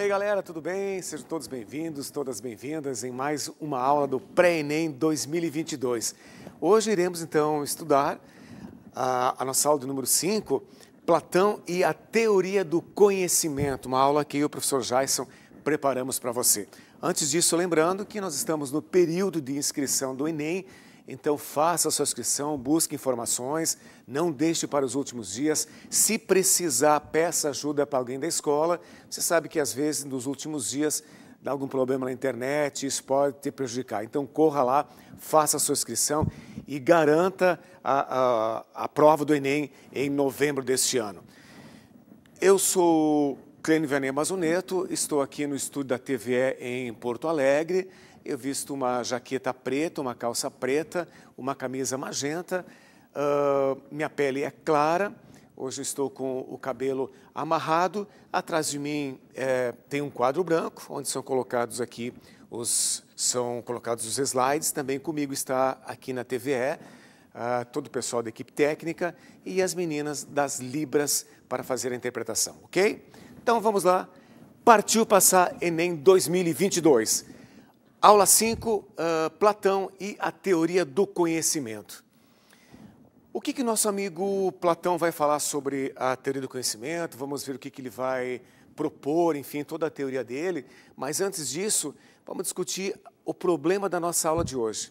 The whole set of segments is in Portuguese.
Fala aí, galera, tudo bem? Sejam todos bem-vindos, todas bem-vindas em mais uma aula do Pré-ENEM 2022. Hoje iremos então estudar a, a nossa aula número 5, Platão e a teoria do conhecimento, uma aula que eu e o professor Jason preparamos para você. Antes disso, lembrando que nós estamos no período de inscrição do ENEM então faça sua inscrição, busque informações, não deixe para os últimos dias. Se precisar, peça ajuda para alguém da escola. Você sabe que às vezes nos últimos dias dá algum problema na internet, isso pode te prejudicar. Então corra lá, faça sua inscrição e garanta a, a, a prova do Enem em novembro deste ano. Eu sou Clênio Vianney Amazoneto, estou aqui no estúdio da TVE em Porto Alegre eu visto uma jaqueta preta, uma calça preta, uma camisa magenta, uh, minha pele é clara, hoje estou com o cabelo amarrado, atrás de mim é, tem um quadro branco, onde são colocados aqui os, são colocados os slides, também comigo está aqui na TVE, uh, ah, todo o pessoal da equipe técnica e as meninas das Libras para fazer a interpretação, ok? Então vamos lá, partiu passar Enem 2022. Aula 5, uh, ah, Platão e a teoria do conhecimento. O que, que nosso amigo Platão vai falar sobre a teoria do conhecimento? Vamos ver o que, que ele vai propor, enfim, toda a teoria dele. Mas antes disso, vamos discutir o problema da nossa aula de hoje.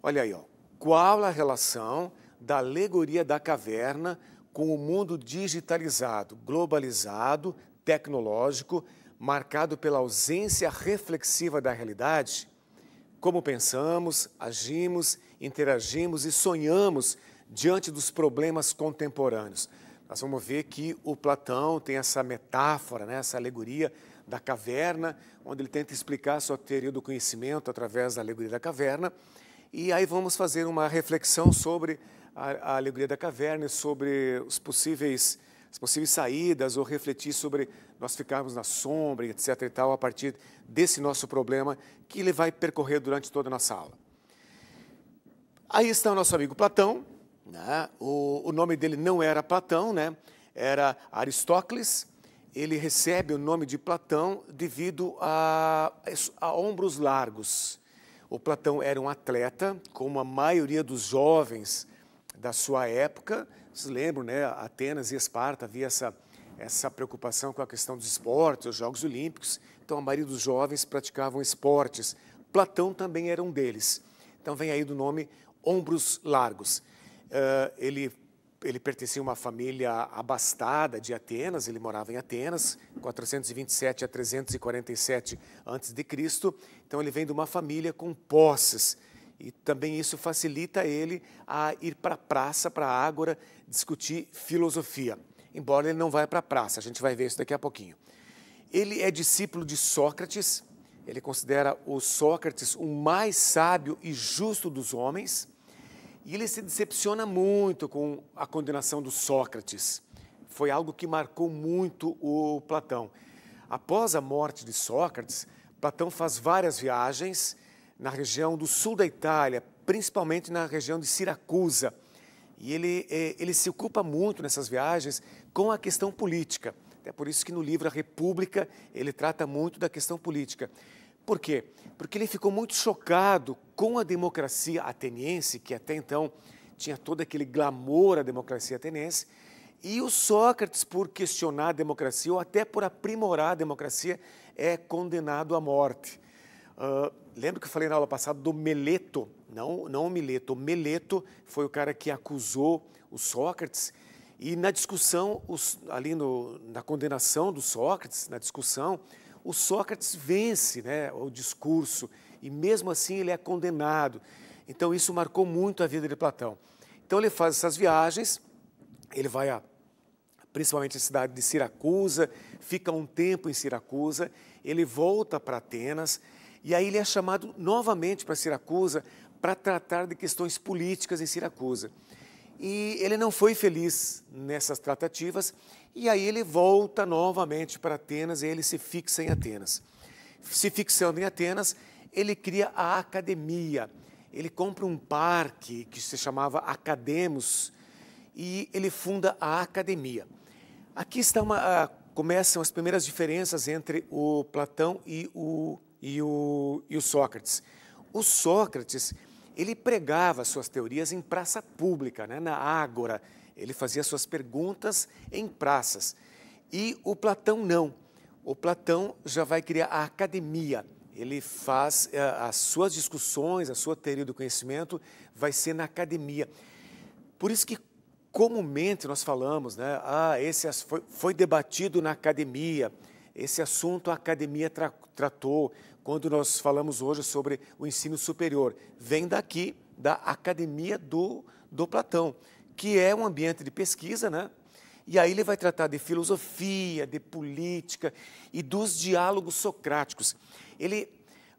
Olha aí, ó. qual a relação da alegoria da caverna com o mundo digitalizado, globalizado, tecnológico, marcado pela ausência reflexiva da realidade, como pensamos, agimos, interagimos e sonhamos diante dos problemas contemporâneos. Nós vamos ver que o Platão tem essa metáfora, né, essa alegoria da caverna, onde ele tenta explicar sua teoria do conhecimento através da alegoria da caverna. E aí vamos fazer uma reflexão sobre a, a alegoria da caverna, e sobre os possíveis, as possíveis saídas, ou refletir sobre nós ficarmos na sombra, etc. e tal, a partir desse nosso problema que ele vai percorrer durante toda a nossa aula. Aí está o nosso amigo Platão, né? o, o nome dele não era Platão, né? era Aristócles. Ele recebe o nome de Platão devido a, a ombros largos. O Platão era um atleta, como a maioria dos jovens da sua época. Vocês lembram, né? Atenas e Esparta havia essa essa preocupação com a questão dos esportes, os Jogos Olímpicos. Então, a maioria dos jovens praticavam esportes. Platão também era um deles. Então, vem aí do nome Ombros Largos. Uh, ele, ele pertencia a uma família abastada de Atenas, ele morava em Atenas, 427 a 347 a.C. Então, ele vem de uma família com posses. E também isso facilita ele a ir para a praça, para a ágora, discutir filosofia embora ele não vá para a praça, a gente vai ver isso daqui a pouquinho. Ele é discípulo de Sócrates, ele considera o Sócrates o mais sábio e justo dos homens, e ele se decepciona muito com a condenação do Sócrates. Foi algo que marcou muito o Platão. Após a morte de Sócrates, Platão faz várias viagens na região do sul da Itália, principalmente na região de Siracusa, e ele, é, ele se ocupa muito nessas viagens com a questão política. É por isso que no livro A República ele trata muito da questão política. Por quê? Porque ele ficou muito chocado com a democracia ateniense, que até então tinha todo aquele glamour à democracia ateniense, e o Sócrates, por questionar a democracia ou até por aprimorar a democracia, é condenado à morte. Uh, ah, lembro que eu falei na aula passada do Meleto, não, não o Mileto, o Meleto foi o cara que acusou o Sócrates e na discussão, os, ali no, na condenação do Sócrates, na discussão, o Sócrates vence né, o discurso e mesmo assim ele é condenado. Então isso marcou muito a vida de Platão. Então ele faz essas viagens, ele vai a principalmente a cidade de Siracusa, fica um tempo em Siracusa, ele volta para Atenas, e aí ele é chamado novamente para Siracusa para tratar de questões políticas em Siracusa. E ele não foi feliz nessas tratativas, e aí ele volta novamente para Atenas e ele se fixa em Atenas. Se fixando em Atenas, ele cria a academia. Ele compra um parque que se chamava Academos e ele funda a academia. Aqui está uma, ah, começam as primeiras diferenças entre o Platão e o e o, e o Sócrates. O Sócrates, ele pregava suas teorias em praça pública, né, na Ágora. Ele fazia suas perguntas em praças. E o Platão não. O Platão já vai criar a academia. Ele faz eh, as suas discussões, a sua teoria do conhecimento vai ser na academia. Por isso que comumente nós falamos, né? Ah, esse foi, foi debatido na academia. Esse assunto a academia tra tratou quando nós falamos hoje sobre o ensino superior. Vem daqui, da Academia do, do Platão, que é um ambiente de pesquisa, né? E aí ele vai tratar de filosofia, de política e dos diálogos socráticos. Ele,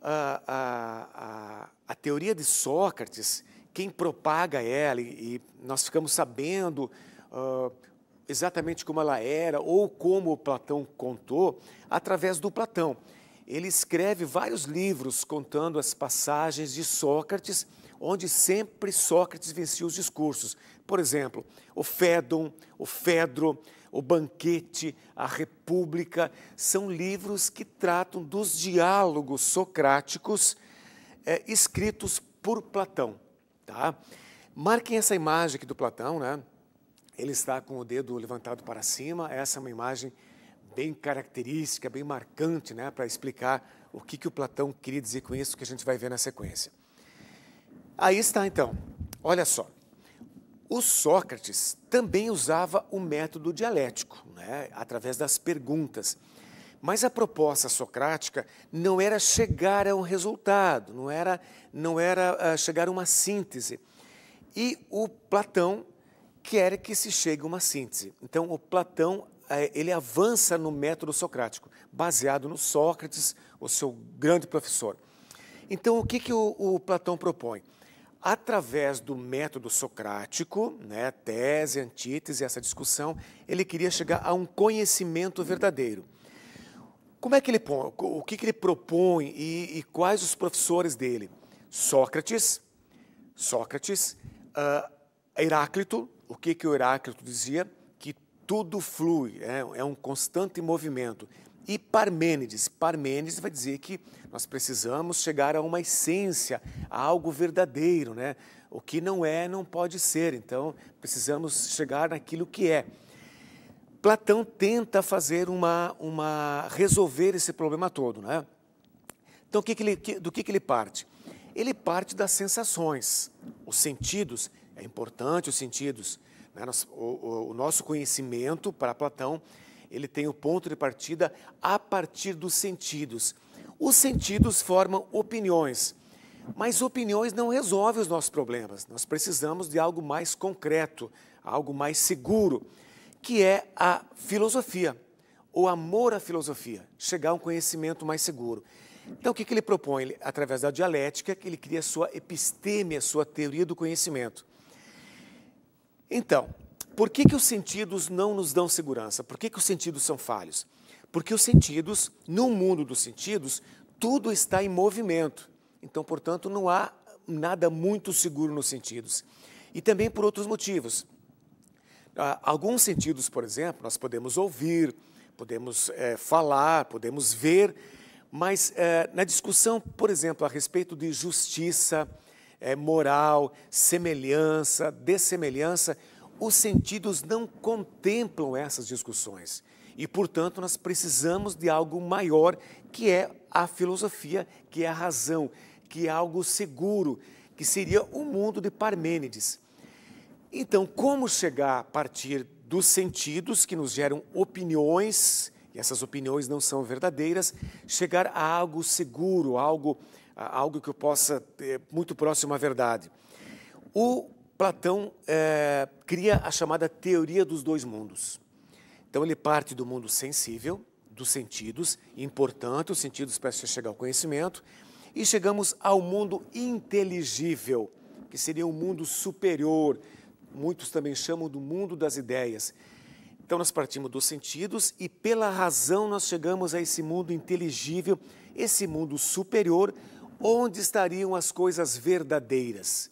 a, a, a, a teoria de Sócrates, quem propaga ela, e, e nós ficamos sabendo uh, exatamente como ela era ou como Platão contou, através do Platão ele escreve vários livros contando as passagens de Sócrates, onde sempre Sócrates vencia os discursos. Por exemplo, o Fédon, o Fedro, o Banquete, a República, são livros que tratam dos diálogos socráticos é, escritos por Platão. Tá? Marquem essa imagem aqui do Platão, né? Ele está com o dedo levantado para cima. Essa é uma imagem bem característica, bem marcante, né, para explicar o que, que o Platão queria dizer com isso, que a gente vai ver na sequência. Aí está, então. Olha só. O Sócrates também usava o método dialético, né, através das perguntas. Mas a proposta socrática não era chegar a um resultado, não era, não era uh, chegar a uma síntese. E o Platão quer que se chegue a uma síntese. Então, o Platão é, ele avança no método socrático, baseado no Sócrates, o seu grande professor. Então, o que, que o, o Platão propõe? Através do método socrático, né, tese, antítese, essa discussão, ele queria chegar a um conhecimento verdadeiro. Como é que ele o que, que ele propõe e, e quais os professores dele? Sócrates, Sócrates, uh, Heráclito, o que que o Heráclito dizia? tudo flui, é, é um constante movimento. E Parmênides, Parmênides vai dizer que nós precisamos chegar a uma essência, a algo verdadeiro, né? O que não é não pode ser, então precisamos chegar naquilo que é. Platão tenta fazer uma, uma resolver esse problema todo, né? Então, que que ele, que, do que, que ele parte? Ele parte das sensações, os sentidos. É importante os sentidos. Né? O, nosso conhecimento, para Platão, ele tem o ponto de partida a partir dos sentidos. Os sentidos formam opiniões, mas opiniões não resolvem os nossos problemas. Nós precisamos de algo mais concreto, algo mais seguro, que é a filosofia, o amor à filosofia, chegar a um conhecimento mais seguro. Então, o que, que ele propõe? Ele, através da dialética, ele cria a sua episteme, a sua teoria do conhecimento. Então, por que, que os sentidos não nos dão segurança? Por que, que os sentidos são falhos? Porque os sentidos, no mundo dos sentidos, tudo está em movimento. Então, portanto, não há nada muito seguro nos sentidos. E também por outros motivos. Ah, alguns sentidos, por exemplo, nós podemos ouvir, podemos é, falar, podemos ver, mas é, na discussão, por exemplo, a respeito de justiça, é, moral, semelhança, dessemelhança, os sentidos não contemplam essas discussões. E, portanto, nós precisamos de algo maior, que é a filosofia, que é a razão, que é algo seguro, que seria o mundo de Parmênides. Então, como chegar a partir dos sentidos que nos geram opiniões, e essas opiniões não são verdadeiras, chegar a algo seguro, algo algo que eu possa ter muito próximo à verdade. O Platão é, cria a chamada teoria dos dois mundos. Então ele parte do mundo sensível, dos sentidos, importante os sentidos para chegar ao conhecimento, e chegamos ao mundo inteligível, que seria um mundo superior, muitos também chamam do mundo das ideias. Então nós partimos dos sentidos e pela razão nós chegamos a esse mundo inteligível, esse mundo superior, onde estariam as coisas verdadeiras?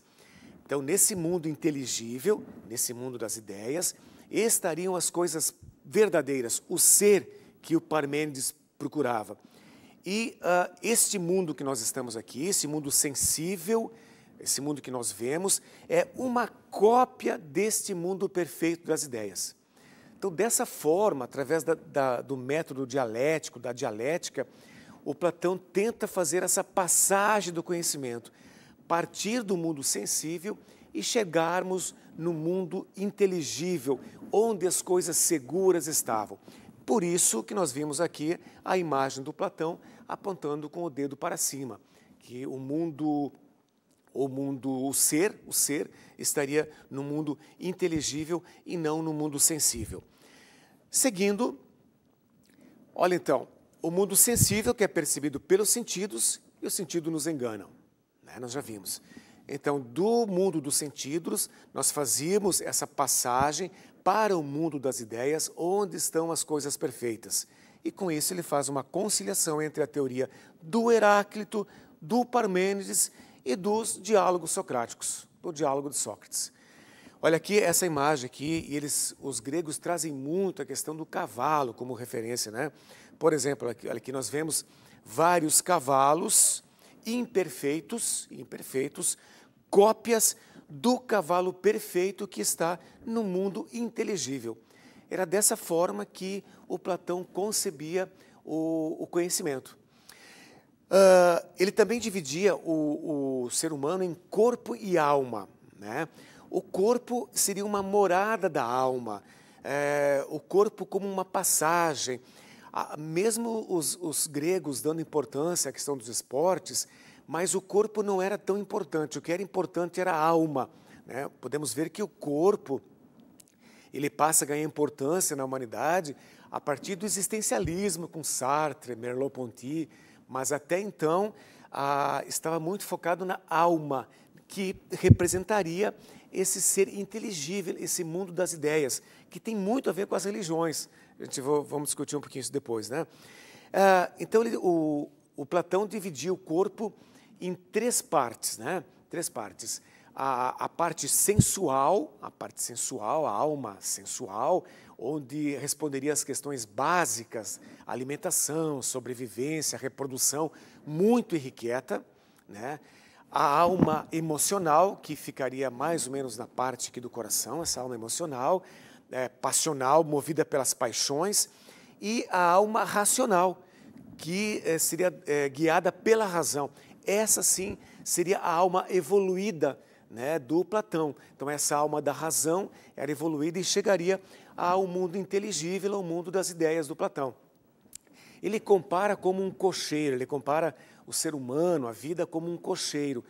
Então, nesse mundo inteligível, nesse mundo das ideias, estariam as coisas verdadeiras, o ser que o Parmênides procurava. E uh, este mundo que nós estamos aqui, esse mundo sensível, esse mundo que nós vemos, é uma cópia deste mundo perfeito das ideias. Então, dessa forma, através da, da, do método dialético, da dialética, o Platão tenta fazer essa passagem do conhecimento, partir do mundo sensível e chegarmos no mundo inteligível, onde as coisas seguras estavam. Por isso que nós vimos aqui a imagem do Platão apontando com o dedo para cima, que o mundo o mundo, o ser, o ser estaria no mundo inteligível e não no mundo sensível. Seguindo, olha então, o mundo sensível, que é percebido pelos sentidos, e os sentidos nos enganam. Né? Nós já vimos. Então, do mundo dos sentidos, nós fazíamos essa passagem para o mundo das ideias, onde estão as coisas perfeitas. E com isso ele faz uma conciliação entre a teoria do Heráclito, do Parmênides e dos diálogos socráticos, do diálogo de Sócrates. Olha aqui essa imagem aqui, e eles, os gregos trazem muito a questão do cavalo como referência, né? Por exemplo, aqui, aqui nós vemos vários cavalos imperfeitos, imperfeitos, cópias do cavalo perfeito que está no mundo inteligível. Era dessa forma que o Platão concebia o, o conhecimento. Uh, ele também dividia o, o, ser humano em corpo e alma. Né? O corpo seria uma morada da alma, é, o corpo como uma passagem, mesmo os, os gregos dando importância à questão dos esportes, mas o corpo não era tão importante. O que era importante era a alma. Né? Podemos ver que o corpo ele passa a ganhar importância na humanidade a partir do existencialismo com Sartre, Merleau-Ponty, mas até então estava muito focado na alma, que representaria esse ser inteligível, esse mundo das ideias, que tem muito a ver com as religiões. A gente vou, vamos discutir um pouquinho isso depois, né? Ah, então, ele, o, o Platão dividiu o corpo em três partes, né? Três partes. A, a, parte sensual, a parte sensual, a alma sensual, onde responderia as questões básicas, alimentação, sobrevivência, reprodução, muito irrequieta, né? A alma emocional, que ficaria mais ou menos na parte aqui do coração, essa alma emocional, é, passional, movida pelas paixões, e a alma racional, que é, seria é, guiada pela razão. Essa sim seria a alma evoluída né, do Platão. Então, essa alma da razão era evoluída e chegaria ao mundo inteligível, ao mundo das ideias do Platão. Ele compara como um cocheiro, ele compara o ser humano, a vida, como um cocheiro.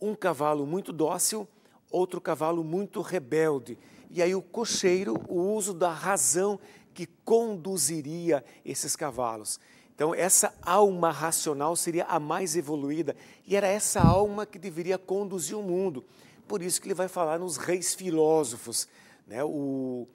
Um cavalo muito dócil, outro cavalo muito rebelde. E aí o cocheiro, o uso da razão que conduziria esses cavalos. Então, essa alma racional seria a mais evoluída e era essa alma que deveria conduzir o mundo. Por isso que ele vai falar nos reis filósofos. Né? O,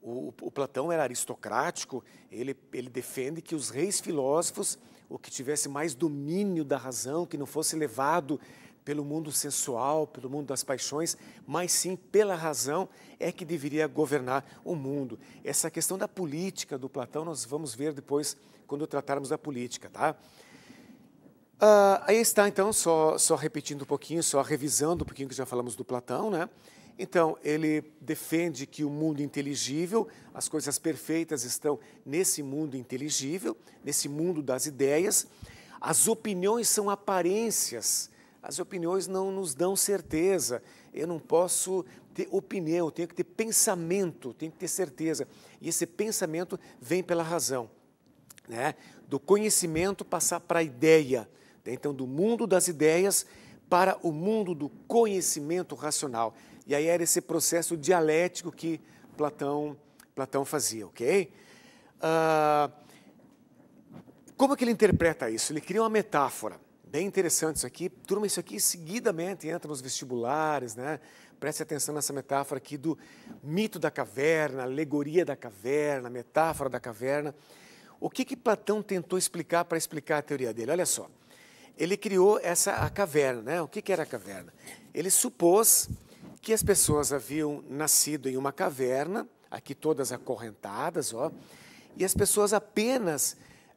o, o Platão era aristocrático, ele, ele defende que os reis filósofos, o que tivesse mais domínio da razão, que não fosse levado pelo mundo sensual, pelo mundo das paixões, mas sim pela razão é que deveria governar o mundo. Essa questão da política do Platão nós vamos ver depois quando tratarmos da política, tá? Ah, aí está, então, só, só repetindo um pouquinho, só revisando um pouquinho que já falamos do Platão, né? Então, ele defende que o mundo inteligível, as coisas perfeitas estão nesse mundo inteligível, nesse mundo das ideias. As opiniões são aparências as opiniões não nos dão certeza. Eu não posso ter opinião, eu tenho que ter pensamento, tenho que ter certeza. E esse pensamento vem pela razão. Né? Do conhecimento passar para a ideia. Né? Então, do mundo das ideias para o mundo do conhecimento racional. E aí era esse processo dialético que Platão, Platão fazia, ok? Uh, como é que ele interpreta isso? Ele cria uma metáfora. Bem interessante isso aqui. Turma, isso aqui seguidamente entra nos vestibulares, né? Preste atenção nessa metáfora aqui do mito da caverna, alegoria da caverna, metáfora da caverna. O que, que Platão tentou explicar para explicar a teoria dele? Olha só, ele criou essa a caverna, né? O que, que era a caverna? Ele supôs que as pessoas haviam nascido em uma caverna, aqui todas acorrentadas, ó, e as pessoas apenas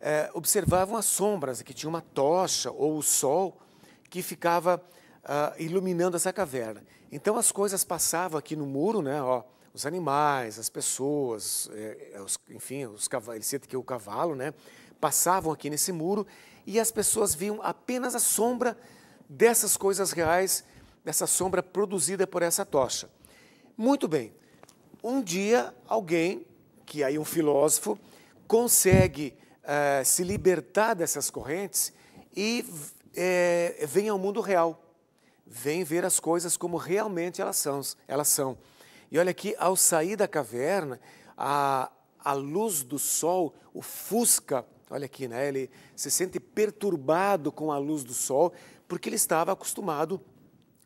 é, observavam as sombras, que tinha uma tocha ou o sol que ficava ah, iluminando essa caverna. Então as coisas passavam aqui no muro, né? Ó, os animais, as pessoas, eh, os, enfim, os cavalos, que o cavalo, né? Passavam aqui nesse muro e as pessoas viam apenas a sombra dessas coisas reais, dessa sombra produzida por essa tocha. Muito bem. Um dia alguém, que aí um filósofo, consegue eh, se libertar dessas correntes e é, vem ao mundo real. Vem ver as coisas como realmente elas são. Elas são. E olha aqui, ao sair da caverna, a, a luz do sol ofusca. Olha aqui, né? Ele se sente perturbado com a luz do sol, porque ele estava acostumado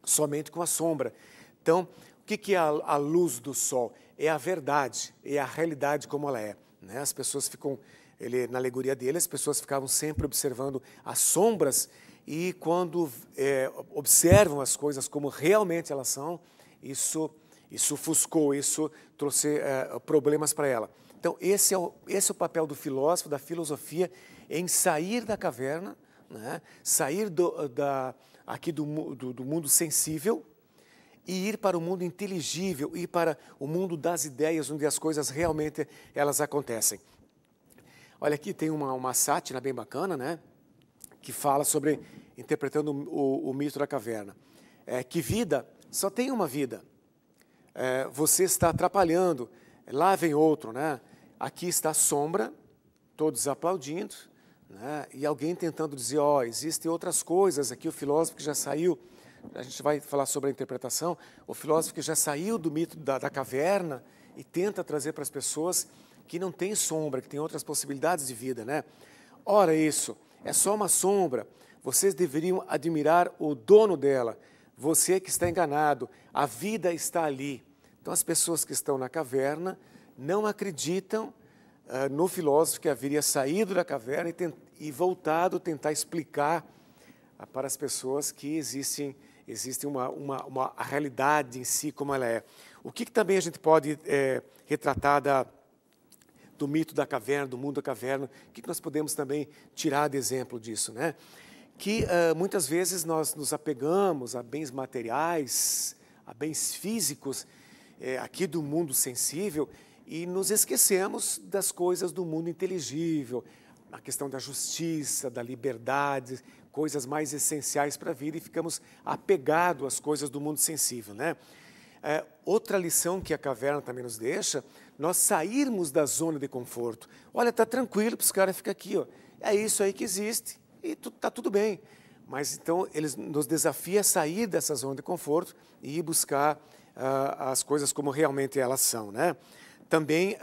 somente com a sombra. Então, o que, que é a, a luz do sol? É a verdade, é a realidade como ela é. Né? As pessoas ficam ele, na alegoria dele, as pessoas ficavam sempre observando as sombras e quando é, observam as coisas como realmente elas são, isso, isso ofuscou, isso trouxe é, problemas para ela. Então, esse é, o, esse é o papel do filósofo, da filosofia, em sair da caverna, né, sair do, da, aqui do, do, do mundo sensível, e ir para o mundo inteligível, ir para o mundo das ideias, onde as coisas realmente elas acontecem. Olha, aqui tem uma, uma sátira bem bacana, né? Que fala sobre, interpretando o, o mito da caverna. É, que vida só tem uma vida. É, você está atrapalhando, lá vem outro, né? Aqui está a sombra, todos aplaudindo, né? e alguém tentando dizer, ó, oh, existem outras coisas. Aqui o filósofo que já saiu, a gente vai falar sobre a interpretação, o filósofo que já saiu do mito da, da caverna e tenta trazer para as pessoas que não tem sombra, que tem outras possibilidades de vida, né? Ora, isso é só uma sombra. Vocês deveriam admirar o dono dela. Você que está enganado, a vida está ali. Então, as pessoas que estão na caverna não acreditam uh, no filósofo que haveria saído da caverna e, tent e voltado tentar explicar uh, para as pessoas que existem, existe uma, uma, uma, a realidade em si como ela é. O que, que também a gente pode é, retratar da do mito da caverna, do mundo da caverna, o que nós podemos também tirar de exemplo disso, né? Que uh, muitas vezes nós nos apegamos a bens materiais, a bens físicos, é, aqui do mundo sensível, e nos esquecemos das coisas do mundo inteligível, a questão da justiça, da liberdade, coisas mais essenciais para a vida e ficamos apegados às coisas do mundo sensível, né? É, outra lição que a caverna também nos deixa nós sairmos da zona de conforto. Olha, tá tranquilo para os caras ficar aqui, ó. É isso aí que existe e tu, tá tudo bem. Mas então eles nos desafia a sair dessa zona de conforto e ir buscar uh, as coisas como realmente elas são, né? Também uh,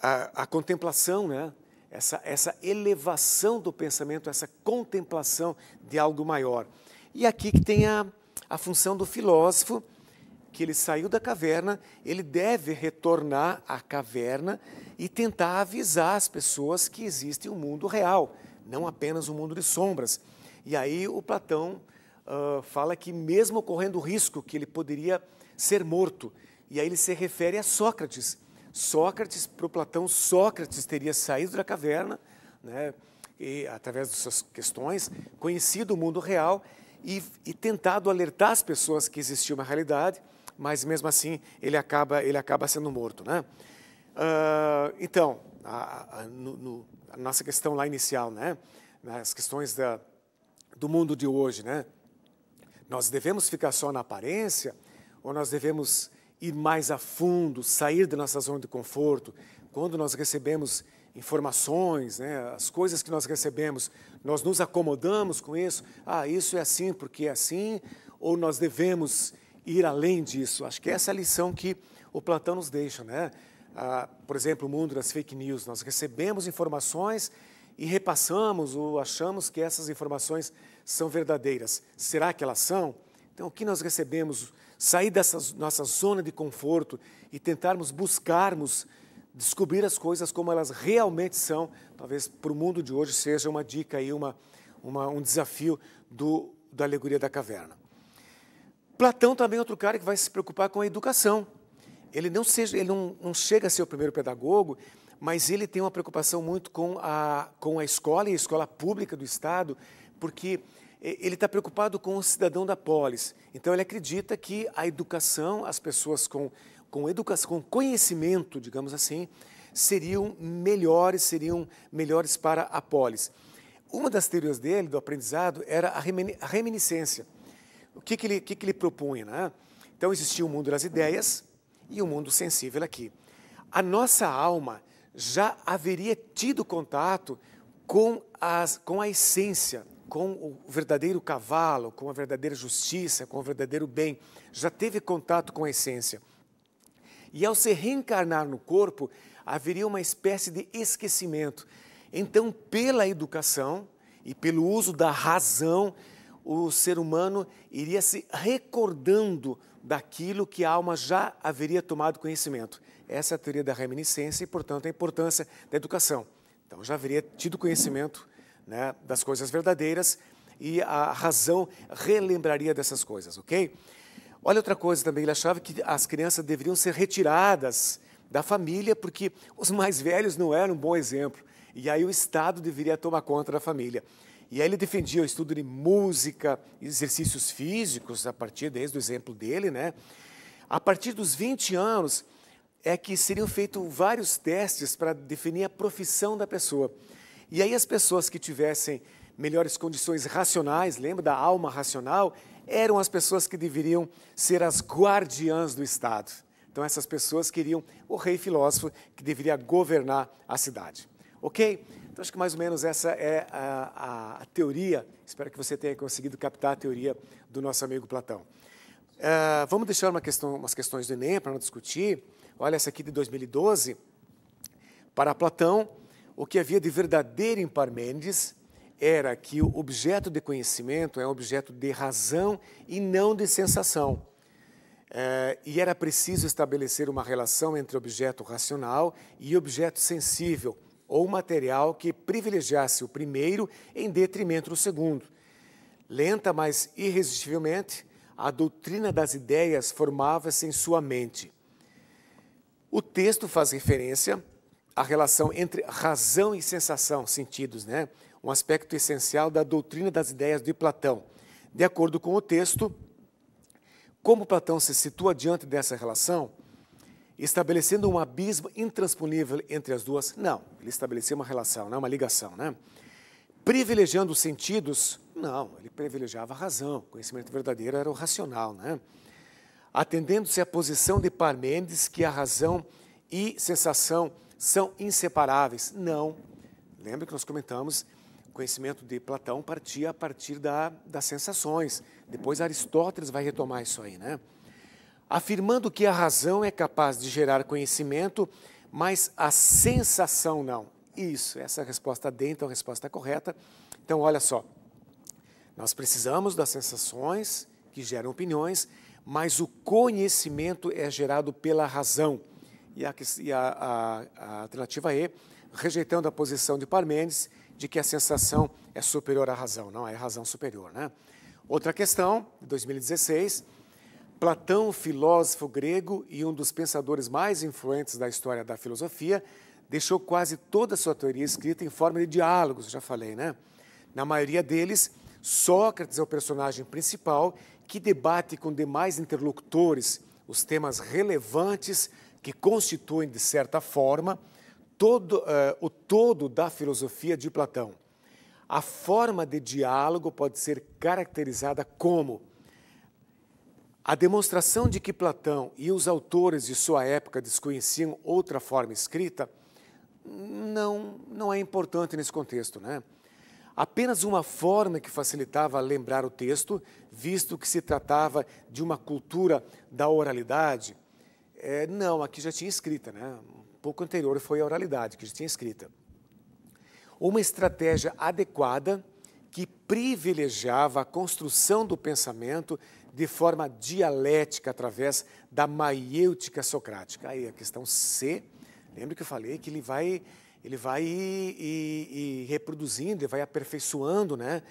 a, a contemplação, né? Essa, essa elevação do pensamento, essa contemplação de algo maior. E aqui que tem a, a função do filósofo, que ele saiu da caverna, ele deve retornar à caverna e tentar avisar as pessoas que existe um mundo real, não apenas um mundo de sombras. E aí o Platão uh, fala que, mesmo correndo o risco que ele poderia ser morto, e aí ele se refere a Sócrates. Sócrates, para o Platão, Sócrates teria saído da caverna, né, e, através de suas questões, conhecido o mundo real e, e tentado alertar as pessoas que existia uma realidade mas mesmo assim ele acaba, ele acaba sendo morto. Né? Uh, então, a, a, no, no, a, nossa questão lá inicial, né? né? as questões da, do mundo de hoje, né? nós devemos ficar só na aparência ou nós devemos ir mais a fundo, sair da nossa zona de conforto? Quando nós recebemos informações, né, as coisas que nós recebemos, nós nos acomodamos com isso? Ah, isso é assim porque é assim? Ou nós devemos ir além disso. Acho que é essa é a lição que o Platão nos deixa, né? Ah, por exemplo, o mundo das fake news. Nós recebemos informações e repassamos ou achamos que essas informações são verdadeiras. Será que elas são? Então, o que nós recebemos? Sair dessa nossa zona de conforto e tentarmos buscarmos descobrir as coisas como elas realmente são, talvez para o mundo de hoje seja uma dica e uma, uma, um desafio do, da alegoria da caverna. Platão também é outro cara que vai se preocupar com a educação. Ele não, seja, ele não, não chega a ser o primeiro pedagogo, mas ele tem uma preocupação muito com a, com a escola e a escola pública do Estado, porque é, ele está preocupado com o cidadão da polis. Então, ele acredita que a educação, as pessoas com, com educação, com conhecimento, digamos assim, seriam melhores, seriam melhores para a polis. Uma das teorias dele, do aprendizado, era a reminiscência o que, que, ele, que, que ele propunha. Né? Então, existia o um mundo das ideias e o um mundo sensível aqui. A nossa alma já haveria tido contato com, as, com a essência, com o verdadeiro cavalo, com a verdadeira justiça, com o verdadeiro bem. Já teve contato com a essência. E ao se reencarnar no corpo, haveria uma espécie de esquecimento. Então, pela educação e pelo uso da razão, o ser humano iria se recordando daquilo que a alma já haveria tomado conhecimento. Essa é a teoria da reminiscência e, portanto, a importância da educação. Então, já haveria tido conhecimento né, das coisas verdadeiras e a razão relembraria dessas coisas, ok? Olha outra coisa também, ele achava que as crianças deveriam ser retiradas da família porque os mais velhos não eram um bom exemplo. E aí o Estado deveria tomar conta da família. E aí ele defendia o estudo de música, exercícios físicos, a partir desde o exemplo dele, né? A partir dos 20 anos é que seriam feitos vários testes para definir a profissão da pessoa. E aí as pessoas que tivessem melhores condições racionais, lembra da alma racional, eram as pessoas que deveriam ser as guardiãs do Estado. Então essas pessoas queriam o rei filósofo que deveria governar a cidade. OK? Então, acho que mais ou menos essa é a, a, a teoria. Espero que você tenha conseguido captar a teoria do nosso amigo Platão. Uh, vamos deixar uma questão, umas questões do Enem para não discutir. Olha essa aqui de 2012. Para Platão, o que havia de verdadeiro em Parmênides era que o objeto de conhecimento é um objeto de razão e não de sensação. É, e era preciso estabelecer uma relação entre objeto racional e objeto sensível, ou material que privilegiasse o primeiro em detrimento do segundo. Lenta, mas irresistivelmente, a doutrina das ideias formava-se em sua mente. O texto faz referência à relação entre razão e sensação, sentidos, né? um aspecto essencial da doutrina das ideias de Platão. De acordo com o texto, como Platão se situa diante dessa relação, estabelecendo um abismo intransponível entre as duas? Não, ele estabeleceu uma relação, né? uma ligação. Né? Privilegiando os sentidos? Não, ele privilegiava a razão. O conhecimento verdadeiro era o racional. Né? Atendendo-se à posição de Parmênides que a razão e sensação são inseparáveis? Não. Lembra que nós comentamos o conhecimento de Platão partia a partir da, das sensações. Depois Aristóteles vai retomar isso aí, né? afirmando que a razão é capaz de gerar conhecimento, mas a sensação não. Isso, essa resposta D, então, é a resposta correta. Então, olha só, nós precisamos das sensações que geram opiniões, mas o conhecimento é gerado pela razão. E a, a, a, a alternativa E, rejeitando a posição de Parmênides de que a sensação é superior à razão, não é razão superior. Né? Outra questão, 2016 Platão, filósofo grego e um dos pensadores mais influentes da história da filosofia, deixou quase toda a sua teoria escrita em forma de diálogos, já falei, né? Na maioria deles, Sócrates é o personagem principal que debate com demais interlocutores os temas relevantes que constituem, de certa forma, todo, uh, o todo da filosofia de Platão. A forma de diálogo pode ser caracterizada como a demonstração de que Platão e os autores de sua época desconheciam outra forma escrita não, não é importante nesse contexto, né? Apenas uma forma que facilitava lembrar o texto, visto que se tratava de uma cultura da oralidade. É, não, aqui já tinha escrita, né? Um pouco anterior foi a oralidade, que já tinha escrita. Uma estratégia adequada que privilegiava a construção do pensamento de forma dialética através da maiêutica socrática. Aí a questão C, lembra que eu falei que ele vai, ele vai reproduzindo, ele vai aperfeiçoando né,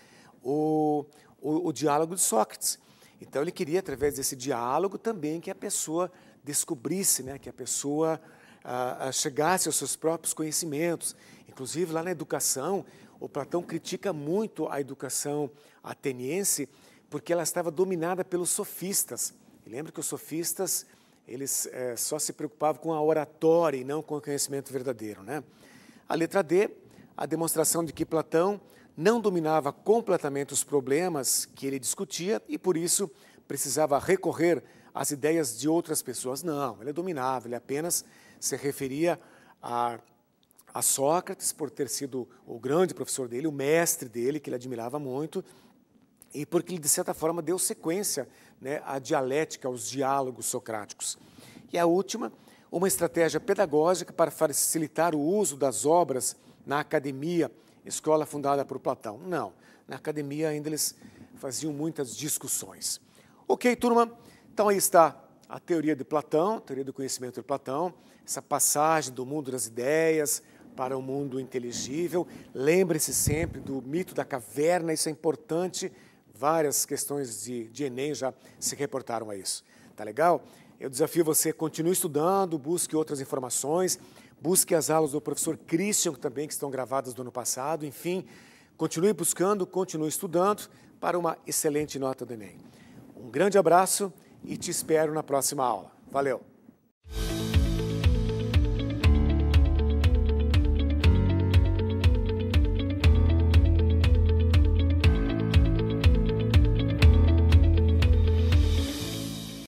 o, o, o diálogo de Sócrates. Então ele queria, através desse diálogo, também que a pessoa descobrisse, né, que a pessoa ah, chegasse aos seus próprios conhecimentos. Inclusive, lá na educação, o Platão critica muito a educação ateniense, porque ela estava dominada pelos sofistas. lembra que os sofistas eles é, só se preocupavam com a oratória e não com o conhecimento verdadeiro. Né? A letra D, a demonstração de que Platão não dominava completamente os problemas que ele discutia e, por isso, precisava recorrer às ideias de outras pessoas. Não, ele é dominava, ele apenas se referia a, a Sócrates, por ter sido o grande professor dele, o mestre dele, que ele admirava muito, e porque ele, de certa forma, deu sequência né, à dialética, aos diálogos socráticos. E a última, uma estratégia pedagógica para facilitar o uso das obras na academia, escola fundada por Platão. Não, na academia ainda eles faziam muitas discussões. Ok, turma, então aí está a teoria de Platão, a teoria do conhecimento de Platão, essa passagem do mundo das ideias para o um mundo inteligível. Lembre-se sempre do mito da caverna, isso é importante Várias questões de, de Enem já se reportaram a isso. Tá legal? Eu desafio você, continue estudando, busque outras informações, busque as aulas do professor Christian também, que estão gravadas do ano passado, enfim, continue buscando, continue estudando para uma excelente nota do Enem. Um grande abraço e te espero na próxima aula. Valeu!